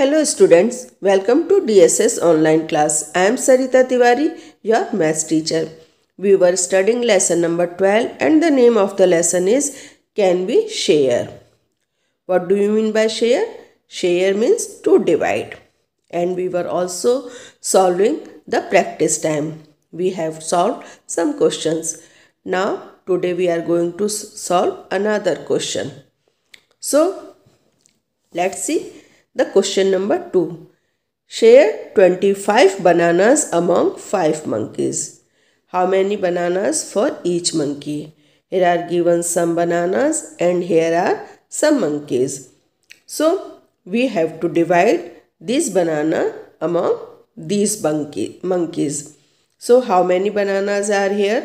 Hello students, welcome to DSS online class. I am Sarita Tiwari, your math teacher. We were studying lesson number 12 and the name of the lesson is Can we share? What do you mean by share? Share means to divide. And we were also solving the practice time. We have solved some questions. Now today we are going to solve another question. So let's see the question number 2. Share 25 bananas among 5 monkeys. How many bananas for each monkey? Here are given some bananas and here are some monkeys. So, we have to divide this banana among these monkey, monkeys. So, how many bananas are here?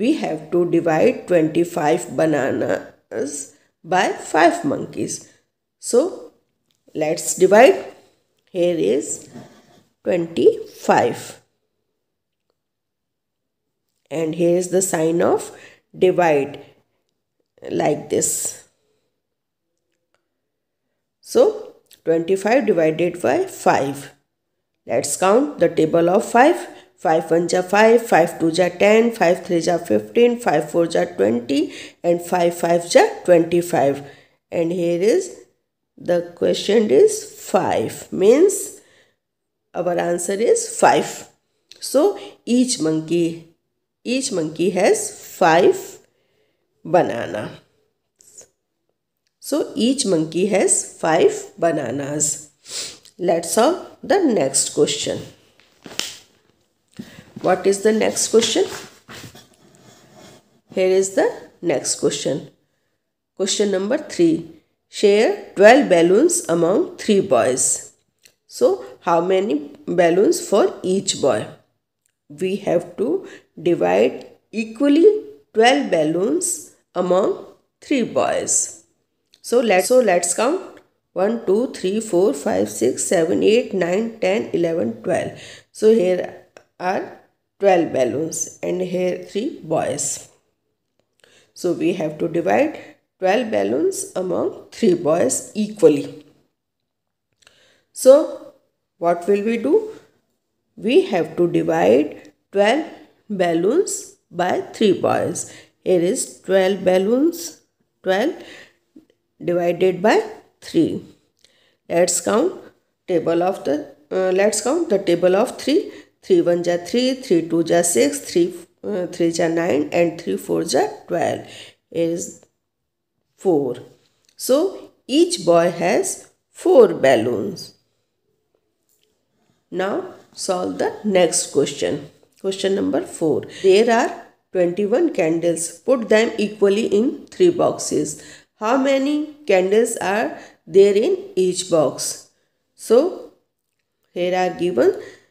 we have to divide 25 bananas by 5 monkeys. So let's divide. Here is 25. And here is the sign of divide like this. So 25 divided by 5. Let's count the table of 5. 5 1 ja 5, 5 2 ja 10, 5 3 ja 15, 5 4 ja 20 and 5 5 ja 25. And here is the question is 5 means our answer is 5. So each monkey, each monkey has 5 banana. So each monkey has 5 bananas. Let's solve the next question. What is the next question? Here is the next question. Question number 3. Share 12 balloons among 3 boys. So, how many balloons for each boy? We have to divide equally 12 balloons among 3 boys. So, let, so let's count. 1 2 3 4 5 6 7 8 9 10 11 12 so here are 12 balloons and here 3 boys. So we have to divide 12 balloons among 3 boys equally. So what will we do? We have to divide 12 balloons by 3 boys. Here is 12 balloons, 12 divided by 3. Let's count table of the uh, let's count the table of 3 3 1 ja 3, 3 2 ja 6, 3, uh, 3 ja 9 and 3 4 ja 12 is 4. So each boy has 4 balloons. Now solve the next question. Question number 4. There are 21 candles. Put them equally in 3 boxes. How many candles are there in each box? So here are given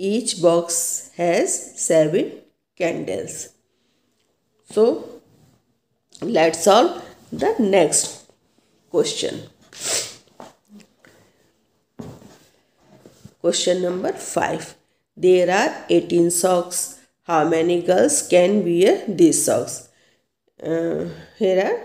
Each box has 7 candles. So, let's solve the next question. Question number 5. There are 18 socks. How many girls can wear these socks? Uh, here are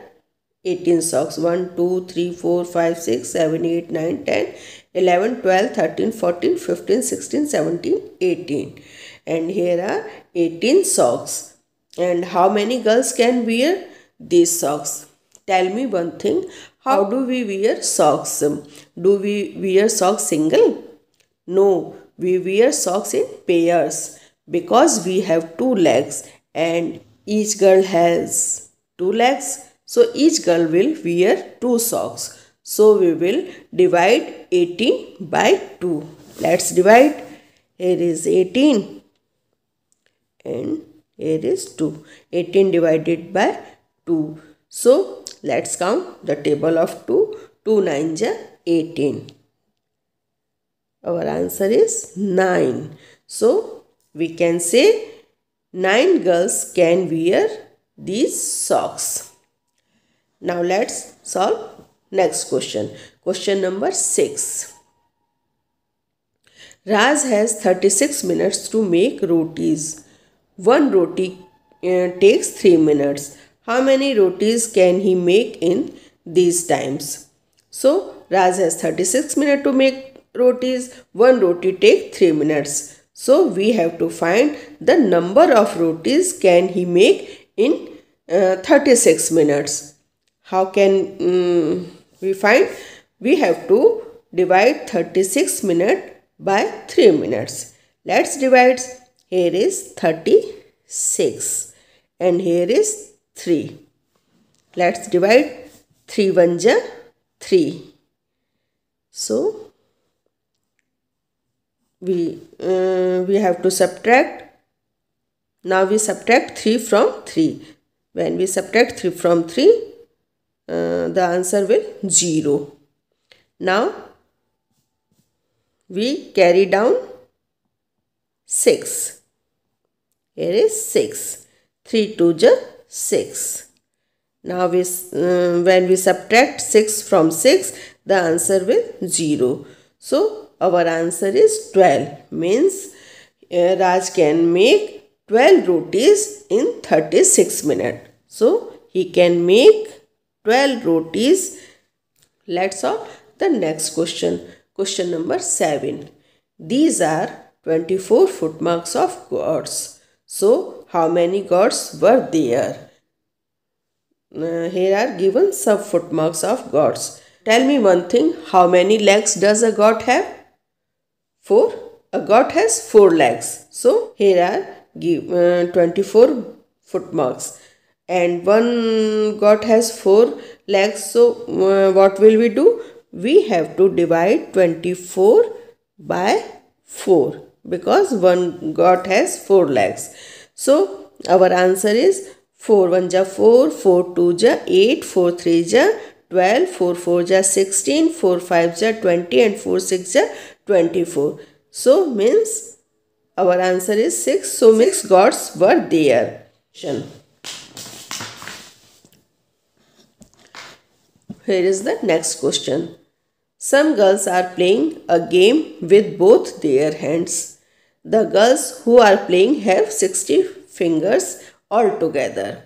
18 socks 1 2 3 4 5 6 7 8 9 10 11, 12, 13, 14, 15, 16, 17, 18. And here are 18 socks. And how many girls can wear these socks? Tell me one thing. How do we wear socks? Do we wear socks single? No, we wear socks in pairs because we have two legs and each girl has two legs. So each girl will wear two socks. So we will divide 18 by 2. Let's divide. Here is 18 and here is 2. 18 divided by 2. So let's count the table of 2. 2 9 18. Our answer is 9. So we can say 9 girls can wear these socks. Now let's solve Next question. Question number 6. Raz has 36 minutes to make rotis. One roti uh, takes 3 minutes. How many rotis can he make in these times? So, Raz has 36 minutes to make rotis. One roti takes 3 minutes. So, we have to find the number of rotis can he make in uh, 36 minutes. How can... Um, we find we have to divide 36 minutes by 3 minutes. Let's divide. Here is 36 and here is 3. Let's divide 3 1 3. So, we, uh, we have to subtract. Now we subtract 3 from 3. When we subtract 3 from 3, uh, the answer will 0. Now we carry down 6. Here is 6. 3 to the 6. Now we, uh, when we subtract 6 from 6, the answer will 0. So our answer is 12. Means uh, Raj can make 12 rotis in 36 minutes. So he can make 12 rotis. Let's solve the next question. Question number 7. These are 24 footmarks of gods. So, how many gods were there? Uh, here are given sub footmarks of gods. Tell me one thing, how many legs does a god have? 4. A god has 4 legs. So, here are give, uh, 24 footmarks and one got has four legs so uh, what will we do we have to divide 24 by 4 because one got has four legs so our answer is 4 1 ja 4 4 2 ja 8 4 3 ja 12 4 4 ja 16 4 5 ja 20 and 4 6 ja 24 so means our answer is 6 so means gods were there Here is the next question. Some girls are playing a game with both their hands. The girls who are playing have 60 fingers altogether.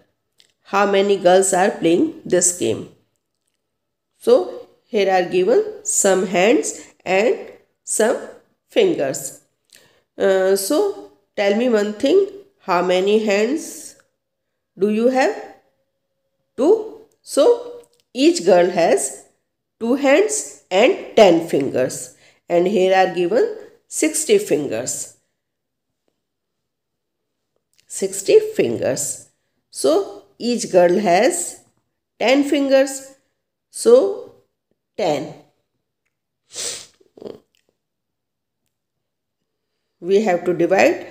How many girls are playing this game? So, here are given some hands and some fingers. Uh, so, tell me one thing. How many hands do you have? Two. So, each girl has 2 hands and 10 fingers. And here are given 60 fingers. 60 fingers. So each girl has 10 fingers. So 10. We have to divide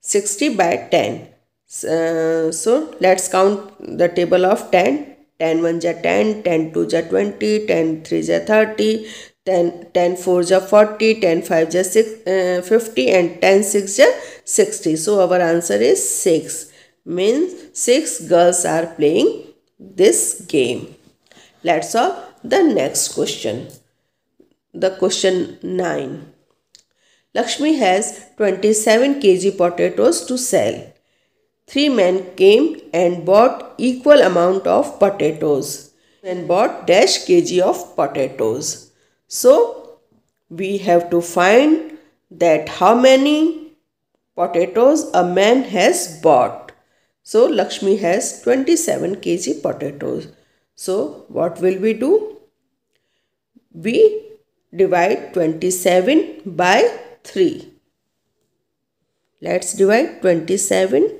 60 by 10. Uh, so let's count the table of 10 10 1 ja 10, 10 2 ja 20, 10 3 ja 30, 10, 10 4 ja 40, 10 5 ja 6, uh, 50 and 10 6 ja 60. So our answer is 6. Means 6 girls are playing this game. Let's solve the next question. The question 9. Lakshmi has 27 kg potatoes to sell three men came and bought equal amount of potatoes and bought dash kg of potatoes. So we have to find that how many potatoes a man has bought. So Lakshmi has 27 kg potatoes. So what will we do? We divide 27 by 3. Let's divide 27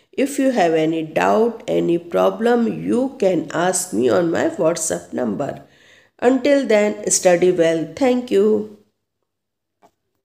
If you have any doubt, any problem, you can ask me on my WhatsApp number. Until then, study well. Thank you.